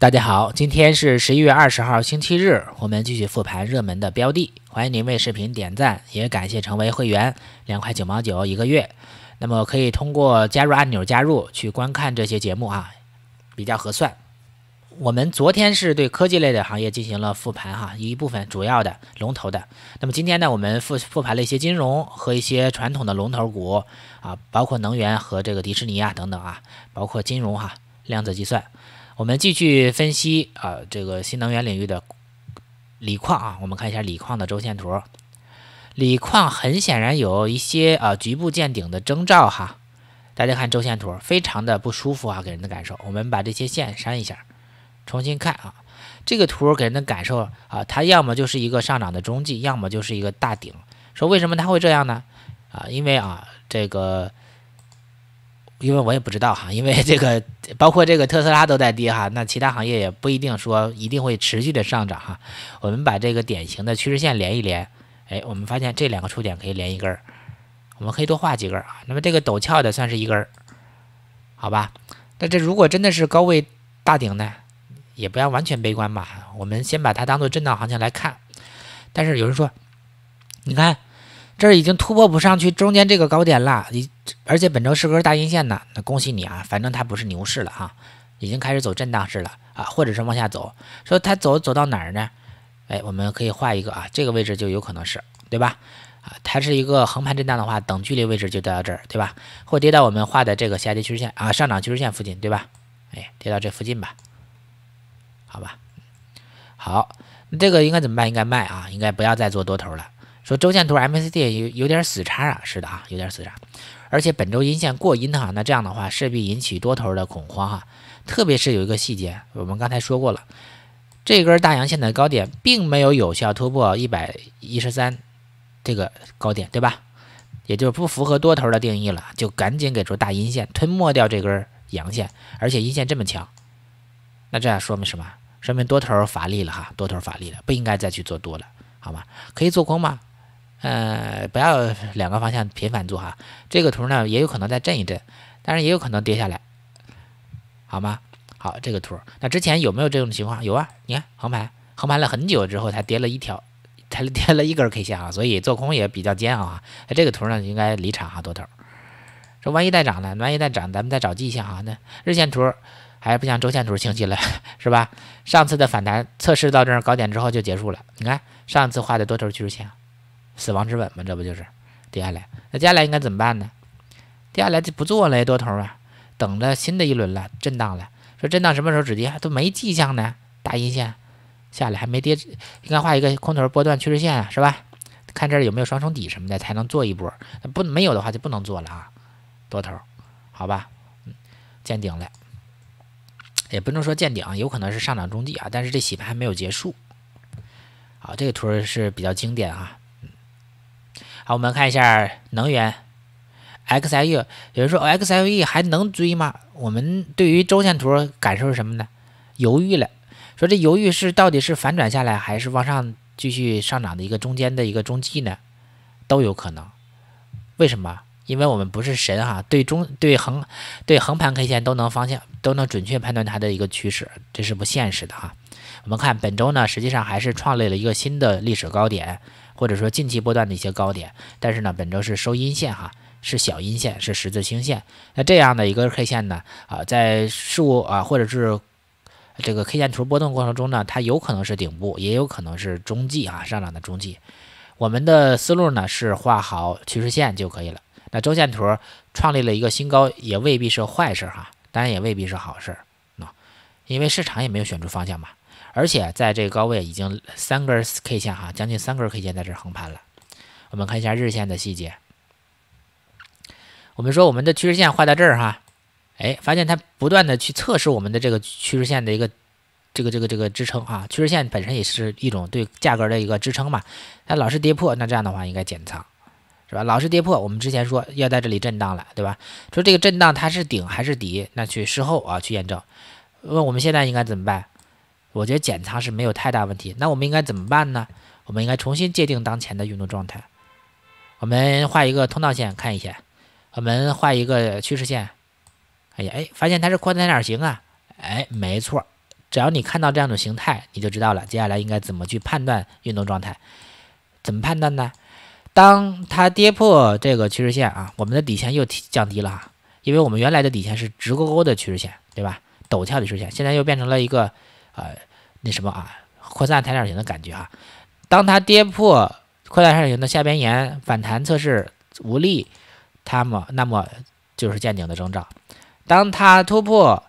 大家好，今天是十一月二十号，星期日，我们继续复盘热门的标的。欢迎您为视频点赞，也感谢成为会员，两块九毛九一个月。那么可以通过加入按钮加入去观看这些节目啊，比较合算。我们昨天是对科技类的行业进行了复盘哈，一部分主要的龙头的。那么今天呢，我们复复盘了一些金融和一些传统的龙头股啊，包括能源和这个迪士尼啊等等啊，包括金融哈，量子计算。我们继续分析啊，这个新能源领域的锂矿啊，我们看一下锂矿的周线图。锂矿很显然有一些啊局部见顶的征兆哈，大家看周线图非常的不舒服啊，给人的感受。我们把这些线删一下，重新看啊，这个图给人的感受啊，它要么就是一个上涨的中继，要么就是一个大顶。说为什么它会这样呢？啊，因为啊这个。因为我也不知道哈，因为这个包括这个特斯拉都在跌哈，那其他行业也不一定说一定会持续的上涨哈。我们把这个典型的趋势线连一连，哎，我们发现这两个触点可以连一根儿，我们可以多画几根儿啊。那么这个陡峭的算是一根儿，好吧？那这如果真的是高位大顶呢，也不要完全悲观吧。我们先把它当做震荡行情来看。但是有人说，你看。这已经突破不上去中间这个高点了，你而且本周是根大阴线呢，那恭喜你啊，反正它不是牛市了啊，已经开始走震荡式了啊，或者是往下走，说它走走到哪儿呢？哎，我们可以画一个啊，这个位置就有可能是对吧？啊，它是一个横盘震荡的话，等距离位置就到这儿对吧？或跌到我们画的这个下跌趋势线啊，上涨趋势线附近对吧？哎，跌到这附近吧，好吧？好，那这个应该怎么办？应该卖啊，应该不要再做多头了。说周线图 m c d 有有点死叉啊，是的啊，有点死叉，而且本周阴线过阴哈，那这样的话势必引起多头的恐慌哈。特别是有一个细节，我们刚才说过了，这根大阳线的高点并没有有效突破一百一十三这个高点，对吧？也就不符合多头的定义了，就赶紧给出大阴线吞没掉这根阳线，而且阴线这么强，那这样说明什么？说明多头乏力了哈，多头乏力了，不应该再去做多了，好吗？可以做空吗？呃，不要两个方向频繁做哈。这个图呢，也有可能再震一震，但是也有可能跌下来，好吗？好，这个图，那之前有没有这种情况？有啊，你看横盘，横盘了很久之后才跌了一条，才跌了一根 K 线啊，所以做空也比较煎熬啊。这个图呢，应该离场啊，多头。这万一再涨呢？万一再涨，咱们再找迹象啊。那日线图还不像周线图清晰了，是吧？上次的反弹测试到这儿高点之后就结束了。你看上次画的多头趋势线。死亡之吻嘛，这不就是？接下来，那接下来应该怎么办呢？接下来就不做了，多头啊，等着新的一轮了，震荡了。说震荡什么时候止跌都没迹象呢？大阴线下来还没跌，应该画一个空头波段趋势线，是吧？看这儿有没有双重底什么的，才能做一波。那不没有的话就不能做了啊，多头，好吧？嗯，见顶了，也不能说见顶，有可能是上涨中继啊。但是这洗盘还没有结束。好，这个图是比较经典啊。好，我们看一下能源 XLE，有人说 XLE 还能追吗？我们对于周线图感受是什么呢？犹豫了，说这犹豫是到底是反转下来，还是往上继续上涨的一个中间的一个中继呢？都有可能。为什么？因为我们不是神哈，对中对横对横盘 K 线都能方向都能准确判断它的一个趋势，这是不现实的哈。我们看本周呢，实际上还是创立了一个新的历史高点。或者说近期波段的一些高点，但是呢，本周是收阴线哈，是小阴线，是十字星线。那这样的一个 K 线呢，啊，在数啊或者是这个 K 线图波动过程中呢，它有可能是顶部，也有可能是中继啊上涨的中继。我们的思路呢是画好趋势线就可以了。那周线图创立了一个新高，也未必是坏事哈，当然也未必是好事。因为市场也没有选出方向嘛，而且在这个高位已经三根 K 线哈，将近三根 K 线在这横盘了。我们看一下日线的细节。我们说我们的趋势线画到这儿哈，哎，发现它不断的去测试我们的这个趋势线的一个这个这个这个支撑啊。趋势线本身也是一种对价格的一个支撑嘛。它老是跌破，那这样的话应该减仓，是吧？老是跌破，我们之前说要在这里震荡了，对吧？说这个震荡它是顶还是底，那去事后啊去验证。问我们现在应该怎么办？我觉得减仓是没有太大问题。那我们应该怎么办呢？我们应该重新界定当前的运动状态。我们画一个通道线看一下，我们画一个趋势线，哎呀，哎，发现它是宽三角形啊，哎，没错。只要你看到这样的形态，你就知道了接下来应该怎么去判断运动状态。怎么判断呢？当它跌破这个趋势线啊，我们的底线又提降低了，哈，因为我们原来的底线是直勾勾的趋势线，对吧？陡峭的直线，现在又变成了一个，呃，那什么啊，扩散三角形的感觉哈。当它跌破扩散三角形的下边沿，反弹测试无力，它么那么就是见顶的征兆。当它突破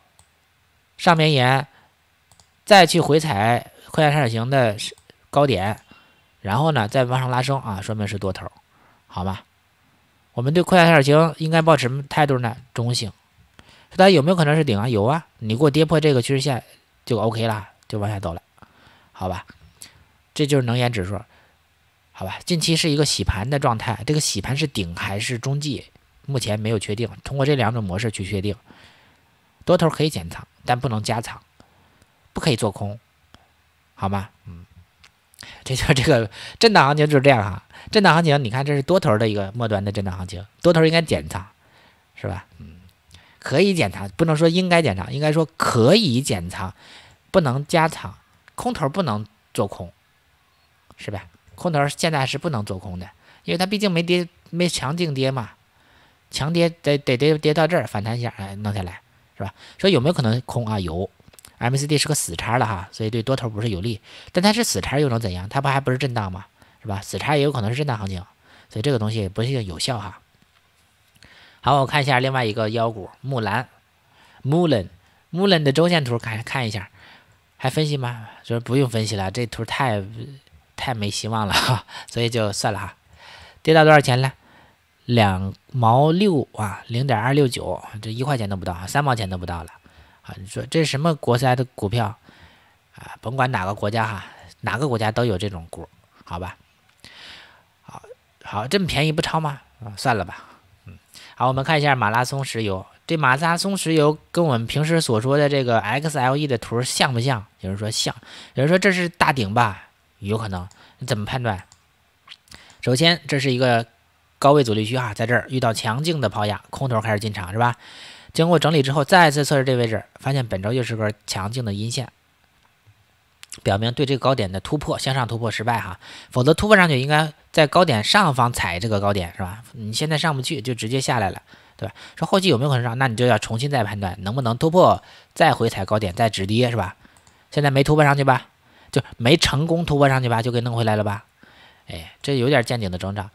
上边沿，再去回踩扩散三角形的高点，然后呢再往上拉升啊，说明是多头，好吗？我们对扩散三角形应该抱什么态度呢？中性。它有没有可能是顶啊？有啊，你给我跌破这个趋势线就 OK 了，就往下走了，好吧？这就是能源指数，好吧？近期是一个洗盘的状态，这个洗盘是顶还是中继，目前没有确定，通过这两种模式去确定。多头可以减仓，但不能加仓，不可以做空，好吗？嗯，这就是这个震荡行情就是这样哈。震荡行情，你看这是多头的一个末端的震荡行情，多头应该减仓，是吧？嗯。可以减仓，不能说应该减仓，应该说可以减仓，不能加仓，空头不能做空，是吧？空头现在是不能做空的，因为它毕竟没跌，没强劲跌嘛，强跌得得跌跌到这儿反弹一下，哎，弄下来，是吧？说有没有可能空啊？有，M c D 是个死叉了哈，所以对多头不是有利，但它是死叉又能怎样？它不还不是震荡吗？是吧？死叉也有可能是震荡行情，所以这个东西不一定有效哈。好，我看一下另外一个妖股木兰，木兰，木兰的周线图看看一下，还分析吗？就是不用分析了，这图太太没希望了，所以就算了哈。跌到多少钱了？两毛六啊，零点二六九，这一块钱都不到，三毛钱都不到了。啊，你说这是什么国赛的股票啊？甭管哪个国家哈，哪个国家都有这种股，好吧？好，好这么便宜不抄吗？啊，算了吧。好，我们看一下马拉松石油。这马拉松石油跟我们平时所说的这个 XLE 的图像不像？有人说像，有人说这是大顶吧？有可能？你怎么判断？首先这是一个高位阻力区哈，在这儿遇到强劲的抛压，空头开始进场是吧？经过整理之后，再次测试这位置，发现本周又是个强劲的阴线。表明对这个高点的突破向上突破失败哈，否则突破上去应该在高点上方踩这个高点是吧？你现在上不去就直接下来了，对吧？说后期有没有可能上？那你就要重新再判断能不能突破，再回踩高点，再止跌是吧？现在没突破上去吧，就没成功突破上去吧，就给弄回来了吧？哎，这有点见顶的征兆。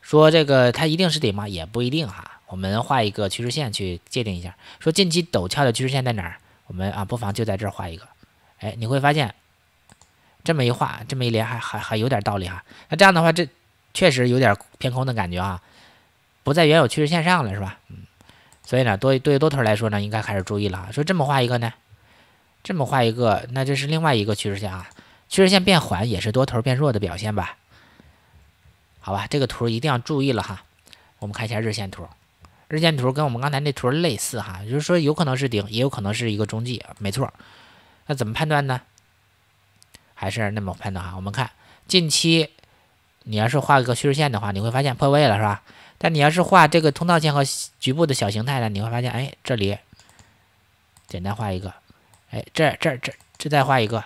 说这个它一定是顶吗？也不一定哈。我们画一个趋势线去界定一下。说近期陡峭的趋势线在哪儿？我们啊，不妨就在这儿画一个。哎，你会发现。这么一画，这么一连，还还还有点道理哈。那这样的话，这确实有点偏空的感觉啊，不在原有趋势线上了，是吧？嗯。所以呢，多对于多头来说呢，应该开始注意了。说这么画一个呢，这么画一个，那这是另外一个趋势线啊。趋势线变缓也是多头变弱的表现吧？好吧，这个图一定要注意了哈。我们看一下日线图，日线图跟我们刚才那图类似哈，就是说有可能是顶，也有可能是一个中继没错。那怎么判断呢？还是那么判断哈，我们看近期，你要是画一个趋势线的话，你会发现破位了是吧？但你要是画这个通道线和局部的小形态呢，你会发现，哎，这里简单画一个，哎，这这这这再画一个，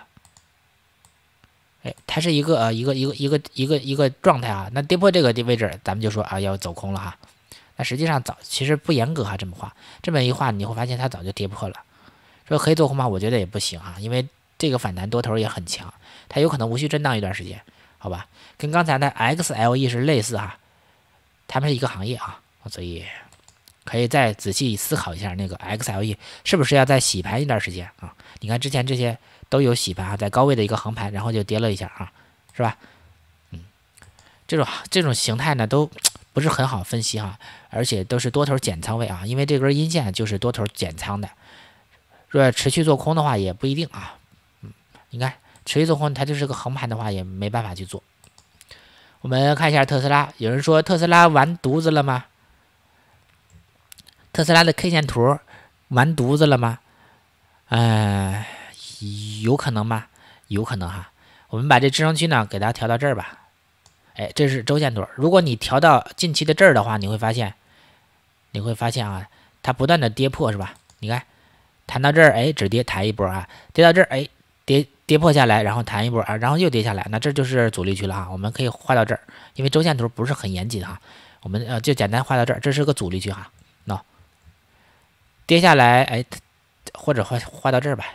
哎，它是一个呃一个一个一个一个一个状态啊。那跌破这个地位置，咱们就说啊要走空了哈。那实际上早其实不严格哈这么画，这么一画你会发现它早就跌破了，说可以做空吗？我觉得也不行啊，因为这个反弹多头也很强。它有可能无需震荡一段时间，好吧？跟刚才的 XLE 是类似哈，它们是一个行业啊，所以可以再仔细思考一下那个 XLE 是不是要再洗盘一段时间啊？你看之前这些都有洗盘啊，在高位的一个横盘，然后就跌了一下啊，是吧？嗯，这种这种形态呢都不是很好分析哈，而且都是多头减仓位啊，因为这根阴线就是多头减仓的，若持续做空的话也不一定啊，嗯，你看垂直空，它就是个横盘的话，也没办法去做。我们看一下特斯拉，有人说特斯拉完犊子了吗？特斯拉的 K 线图完犊子了吗？哎，有可能吗？有可能哈。我们把这支撑区呢，给它调到这儿吧。哎，这是周线图。如果你调到近期的这儿的话，你会发现，你会发现啊，它不断的跌破是吧？你看，弹到这儿，哎，只跌抬一波啊，跌到这儿，哎，跌。跌破下来，然后弹一波啊，然后又跌下来，那这就是阻力区了哈。我们可以画到这儿，因为周线图不是很严谨哈。我们呃就简单画到这儿，这是个阻力区哈。no, 跌下来，哎，或者画画到这儿吧，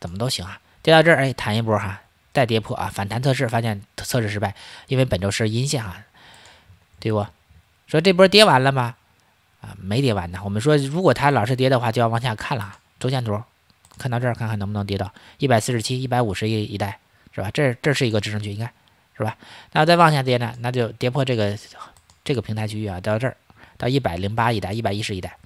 怎么都行啊。跌到这儿，哎，弹一波哈，再跌破啊，反弹测试发现测试失败，因为本周是阴线哈，对不？说这波跌完了吗？啊，没跌完呢。我们说如果它老是跌的话，就要往下看了周线图。看到这儿，看看能不能跌到一百四十七、一百五十一一带，是吧？这这是一个支撑区，应该是吧？那再往下跌呢？那就跌破这个这个平台区域啊，到这儿，到一百零八一带、一百一十一带。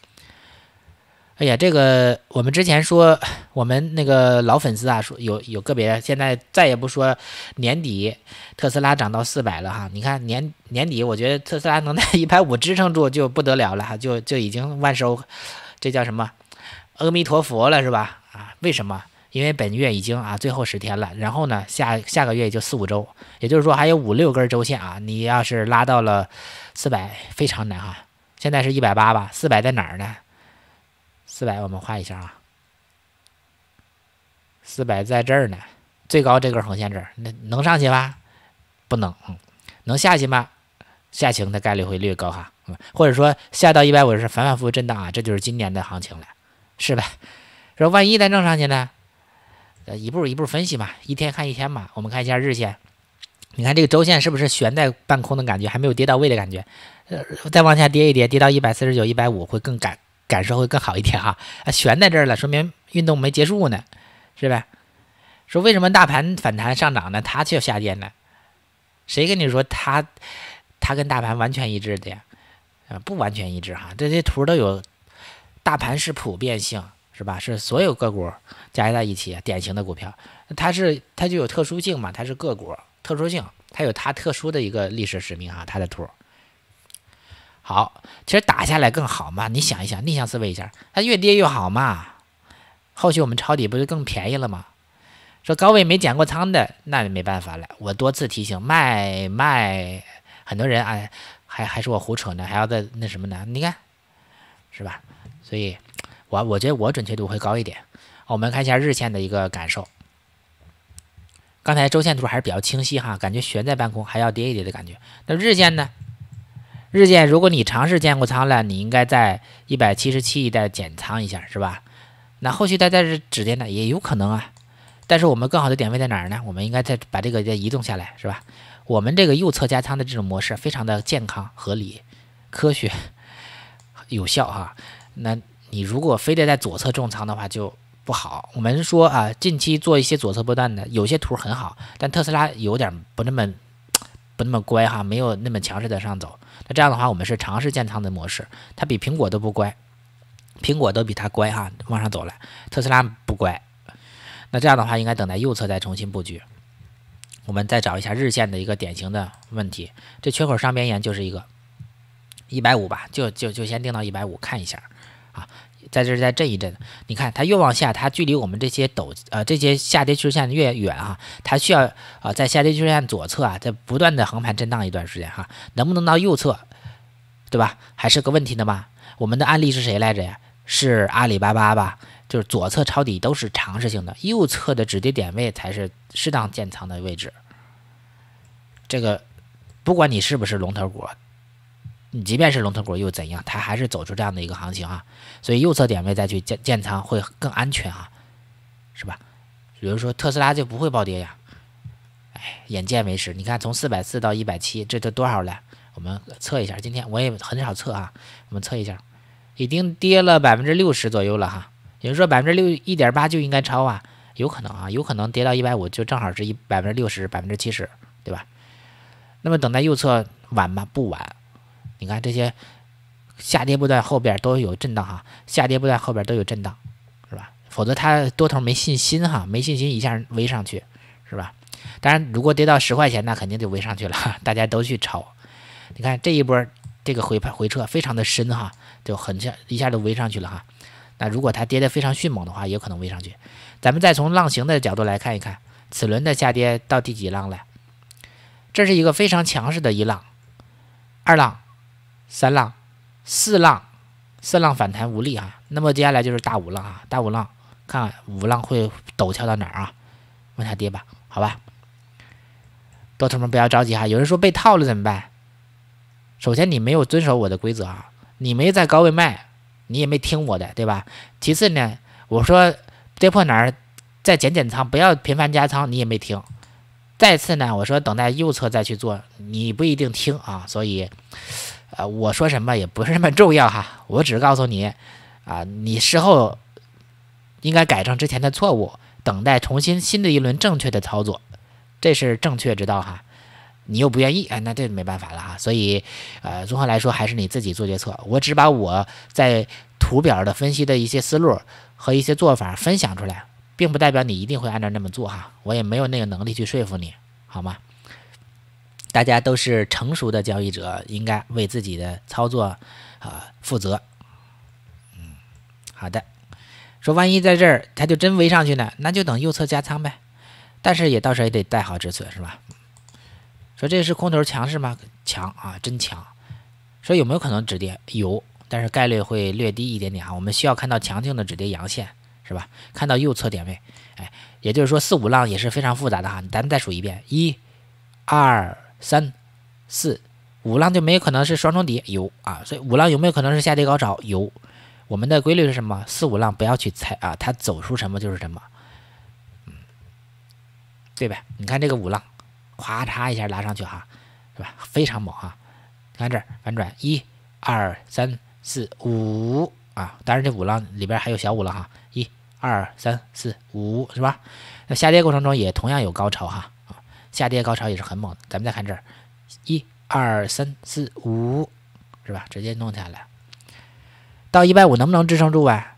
哎呀，这个我们之前说，我们那个老粉丝啊，说有有个别现在再也不说年底特斯拉涨到四百了哈。你看年年底，我觉得特斯拉能在一百五支撑住就不得了了哈，就就已经万寿，这叫什么？阿弥陀佛了，是吧？啊，为什么？因为本月已经啊最后十天了，然后呢，下下个月也就四五周，也就是说还有五六根周线啊。你要是拉到了四百，非常难哈。现在是一百八吧，四百在哪儿呢？四百我们画一下啊，四百在这儿呢，最高这根横线这儿，那能上去吗？不能，能下去吗？下行的概率会略高哈，或者说下到一百五是反反复复震荡啊，这就是今年的行情了，是吧？说万一再挣上去呢？呃，一步一步分析嘛，一天看一天嘛。我们看一下日线，你看这个周线是不是悬在半空的感觉，还没有跌到位的感觉？呃，再往下跌一跌，跌到一百四十九、一百五，会更感感受会更好一点哈。悬在这儿了，说明运动没结束呢，是呗？说为什么大盘反弹上涨呢？它却下跌呢？谁跟你说它它跟大盘完全一致的？呀？啊，不完全一致哈。这些图都有，大盘是普遍性。是吧？是所有个股加在一起典型的股票，它是它就有特殊性嘛？它是个股特殊性，它有它特殊的一个历史使命啊！它的图好，其实打下来更好嘛？你想一想，逆向思维一下，它越跌越好嘛？后续我们抄底不就更便宜了吗？说高位没减过仓的，那也没办法了。我多次提醒卖卖，很多人哎，还还说我胡扯呢，还要再那什么呢？你看是吧？所以。我我觉得我准确度会高一点，我们看一下日线的一个感受。刚才周线图还是比较清晰哈，感觉悬在半空还要跌一跌的感觉。那日线呢？日线如果你尝试建过仓了，你应该在一百七十七一带减仓一下，是吧？那后续再在这止跌呢，也有可能啊。但是我们更好的点位在哪儿呢？我们应该再把这个再移动下来，是吧？我们这个右侧加仓的这种模式非常的健康、合理、科学、有效哈。那。你如果非得在左侧重仓的话就不好。我们说啊，近期做一些左侧波段的，有些图很好，但特斯拉有点不那么不那么乖哈，没有那么强势的上走。那这样的话，我们是尝试建仓的模式，它比苹果都不乖，苹果都比它乖哈，往上走了，特斯拉不乖。那这样的话，应该等待右侧再重新布局。我们再找一下日线的一个典型的问题，这缺口上边沿就是一个一百五吧，就就就先定到一百五看一下。啊，在这儿再震一震，你看它越往下，它距离我们这些陡呃这些下跌趋势线越远啊，它需要啊在下跌趋势线左侧啊，在不断的横盘震荡一段时间哈，能不能到右侧，对吧？还是个问题的嘛。我们的案例是谁来着呀？是阿里巴巴吧？就是左侧抄底都是常识性的，右侧的止跌点位才是适当建仓的位置。这个不管你是不是龙头股。你即便是龙头股又怎样，它还是走出这样的一个行情啊，所以右侧点位再去建建仓会更安全啊，是吧？比如说特斯拉就不会暴跌呀，哎，眼见为实，你看从四百四到一百七，这都多少了？我们测一下，今天我也很少测啊，我们测一下，已经跌了百分之六十左右了哈，也就是说百分之六一点八就应该超啊，有可能啊，有可能跌到一百五就正好是一百分之六十百分之七十，对吧？那么等待右侧晚吗？不晚。你看这些下跌不断后边都有震荡哈，下跌不断后边都有震荡，是吧？否则它多头没信心哈，没信心一下围上去，是吧？当然如果跌到十块钱，那肯定就围上去了，大家都去抄。你看这一波这个回盘回撤非常的深哈，就很下一下就围上去了哈。那如果它跌得非常迅猛的话，也可能围上去。咱们再从浪形的角度来看一看，此轮的下跌到第几浪了？这是一个非常强势的一浪、二浪。三浪、四浪、四浪反弹无力啊，那么接下来就是大五浪啊，大五浪，看五浪会陡峭到哪儿啊？往下跌吧，好吧。多头们不要着急哈，有人说被套了怎么办？首先你没有遵守我的规则啊，你没在高位卖，你也没听我的，对吧？其次呢，我说跌破哪儿再减减仓，不要频繁加仓，你也没听。再次呢，我说等待右侧再去做，你不一定听啊，所以。呃，我说什么也不是那么重要哈，我只是告诉你，啊，你事后应该改正之前的错误，等待重新新的一轮正确的操作，这是正确之道哈。你又不愿意，哎，那这没办法了哈。所以，呃，综合来说，还是你自己做决策。我只把我在图表的分析的一些思路和一些做法分享出来，并不代表你一定会按照那么做哈。我也没有那个能力去说服你好吗？大家都是成熟的交易者，应该为自己的操作啊负责。嗯，好的。说万一在这儿，他就真围上去呢，那就等右侧加仓呗。但是也到时候也得带好止损，是吧？说这是空头强势吗？强啊，真强。说有没有可能止跌？有，但是概率会略低一点点啊。我们需要看到强劲的止跌阳线，是吧？看到右侧点位，哎，也就是说四五浪也是非常复杂的哈。咱们再数一遍：一、二。三、四、五浪就没有可能是双重底，有啊，所以五浪有没有可能是下跌高潮？有。我们的规律是什么？四五浪不要去猜啊，它走出什么就是什么，嗯，对呗。你看这个五浪，咔嚓一下拉上去哈，是吧？非常猛哈。你看这反转，一二三四五啊，当然这五浪里边还有小五了哈，一二三四五是吧？那下跌过程中也同样有高潮哈。下跌高潮也是很猛，咱们再看这儿，一二三四五，是吧？直接弄下来，到一百五能不能支撑住啊？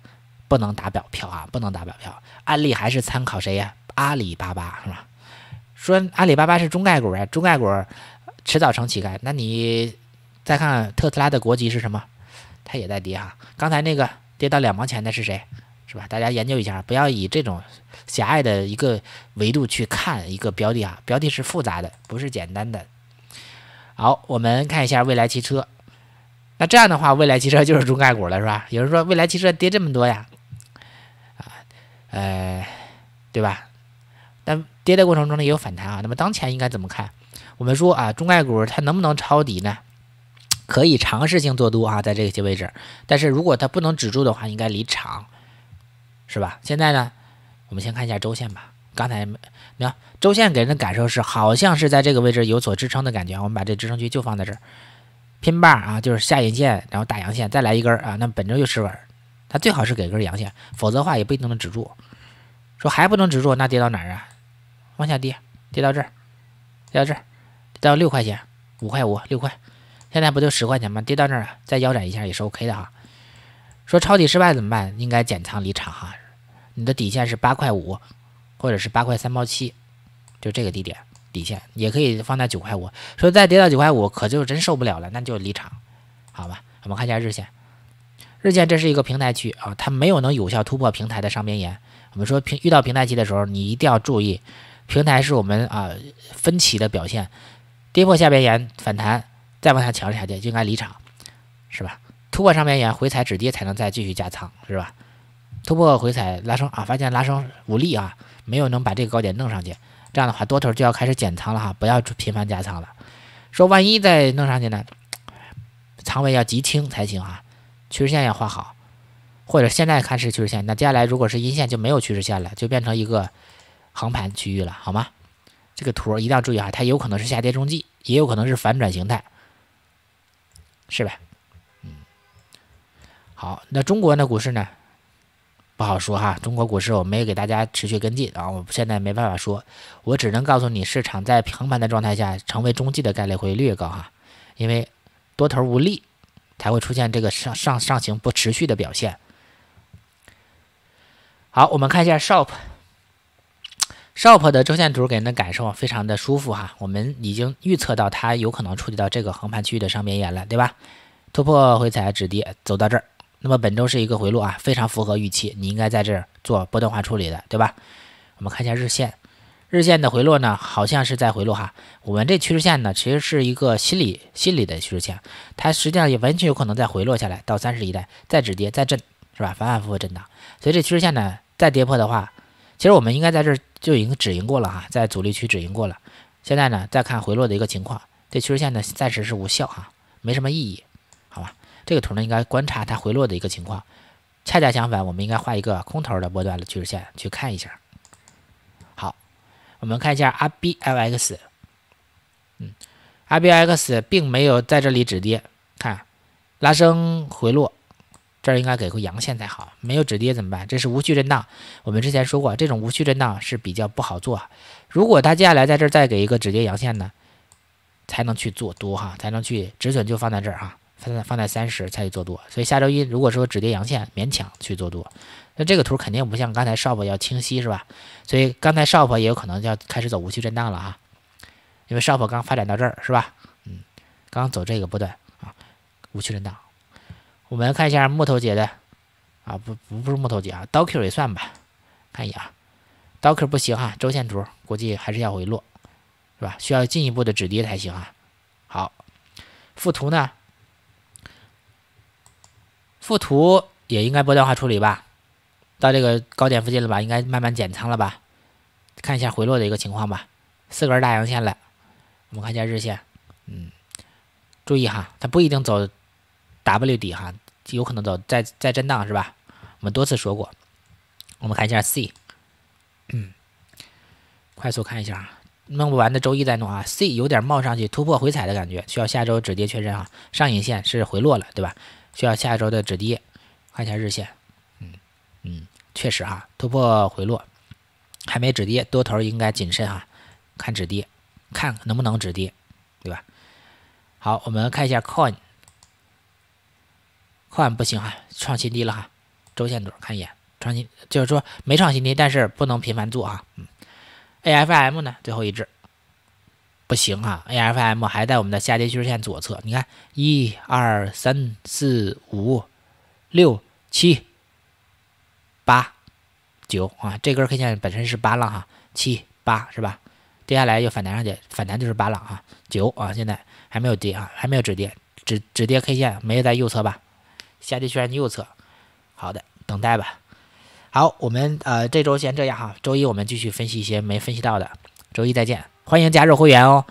不能打表票啊，不能打表票。案例还是参考谁呀？阿里巴巴是吧？说阿里巴巴是中概股啊，中概股迟早成乞丐。那你再看特斯拉的国籍是什么？它也在跌哈。刚才那个跌到两毛钱的是谁？是吧？大家研究一下，不要以这种。狭隘的一个维度去看一个标的啊，标的是复杂的，不是简单的。好，我们看一下未来汽车。那这样的话，未来汽车就是中概股了，是吧？有人说未来汽车跌这么多呀，啊，呃，对吧？但跌的过程中呢也有反弹啊。那么当前应该怎么看？我们说啊，中概股它能不能抄底呢？可以尝试性做多啊，在这些位置。但是如果它不能止住的话，应该离场，是吧？现在呢？我们先看一下周线吧。刚才你看周线给人的感受是，好像是在这个位置有所支撑的感觉。我们把这支撑区就放在这儿，拼板啊，就是下引线，然后大阳线，再来一根啊。那么本周就吃稳，它最好是给根阳线，否则的话也不一定能止住。说还不能止住，那跌到哪儿啊？往下跌，跌到这儿，跌到这儿，跌到六块钱，五块五，六块，现在不就十块钱吗？跌到那儿，再腰斩一下也是 OK 的啊。说抄底失败怎么办？应该减仓离场哈。你的底线是八块五，或者是八块三毛七，就这个低点底线，也可以放在九块五。说再跌到九块五，可就真受不了了，那就离场，好吧？我们看一下日线，日线这是一个平台区啊，它没有能有效突破平台的上边沿。我们说平遇到平台期的时候，你一定要注意，平台是我们啊分歧的表现，跌破下边沿反弹，再往下强势下跌就应该离场，是吧？突破上边沿回踩止跌，才能再继续加仓，是吧？突破回踩拉升啊，发现拉升无力啊，没有能把这个高点弄上去，这样的话多头就要开始减仓了哈，不要频繁加仓了。说万一再弄上去呢，仓位要极轻才行啊，趋势线要画好，或者现在看是趋势线，那接下来如果是阴线就没有趋势线了，就变成一个横盘区域了，好吗？这个图一定要注意啊，它有可能是下跌中继，也有可能是反转形态，是吧？嗯，好，那中国的股市呢？不好说哈，中国股市我没给大家持续跟进啊，我现在没办法说，我只能告诉你，市场在横盘的状态下，成为中继的概率会略高哈，因为多头无力，才会出现这个上上上行不持续的表现。好，我们看一下 Shop，Shop 的周线图给人的感受非常的舒服哈，我们已经预测到它有可能触及到这个横盘区域的上边沿了，对吧？突破回踩止跌，走到这儿。那么本周是一个回落啊，非常符合预期，你应该在这儿做波动化处理的，对吧？我们看一下日线，日线的回落呢，好像是在回落哈。我们这趋势线呢，其实是一个心理心理的趋势线，它实际上也完全有可能再回落下来到三十一带，再止跌再震，是吧？反反复复震荡。所以这趋势线呢，再跌破的话，其实我们应该在这儿就已经止盈过了哈，在阻力区止盈过了。现在呢，再看回落的一个情况，这趋势线呢暂时是无效哈，没什么意义。这个图呢，应该观察它回落的一个情况。恰恰相反，我们应该画一个空头的波段的趋势线去看一下。好，我们看一下 RBLX。嗯，RBLX 并没有在这里止跌，看拉升回落，这儿应该给个阳线才好。没有止跌怎么办？这是无序震荡。我们之前说过，这种无序震荡是比较不好做。如果它接下来在这儿再给一个止跌阳线呢，才能去做多哈，才能去止损，就放在这儿哈。放在放在三十才去做多，所以下周一如果说止跌阳线，勉强去做多，那这个图肯定不像刚才 shop 要清晰是吧？所以刚才 shop 也有可能要开始走无序震荡了啊，因为 shop 刚发展到这儿是吧？嗯，刚走这个波段啊，无序震荡。我们看一下木头姐的啊，不不不是木头姐啊，刀客也算吧。看一眼啊刀客不行啊，周线图估计还是要回落是吧？需要进一步的止跌才行啊。好，附图呢？附图也应该波段化处理吧，到这个高点附近了吧，应该慢慢减仓了吧，看一下回落的一个情况吧。四根大阳线了，我们看一下日线，嗯，注意哈，它不一定走 W 底哈，有可能走在在震荡是吧？我们多次说过，我们看一下 C，嗯，快速看一下啊，弄不完的周一再弄啊。C 有点冒上去突破回踩的感觉，需要下周止跌确认啊。上影线是回落了，对吧？需要下周的止跌，看一下日线，嗯嗯，确实哈，突破回落，还没止跌，多头应该谨慎哈，看止跌，看能不能止跌，对吧？好，我们看一下 Coin，Coin 不行哈，创新低了哈，周线图看一眼，创新就是说没创新低，但是不能频繁做啊，嗯，A F M 呢，最后一只。不行啊 a F M 还在我们的下跌趋势线左侧。你看，一、二、三、四、五、六、七、八、九啊，这根 K 线本身是八浪哈，七八是吧？跌下来又反弹上去，反弹就是八浪哈，九啊，现在还没有跌啊，还没有止跌，止止跌 K 线没有在右侧吧？下跌趋势线右侧，好的，等待吧。好，我们呃这周先这样哈，周一我们继续分析一些没分析到的，周一再见。欢迎加入会员哦，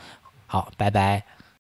好，拜拜。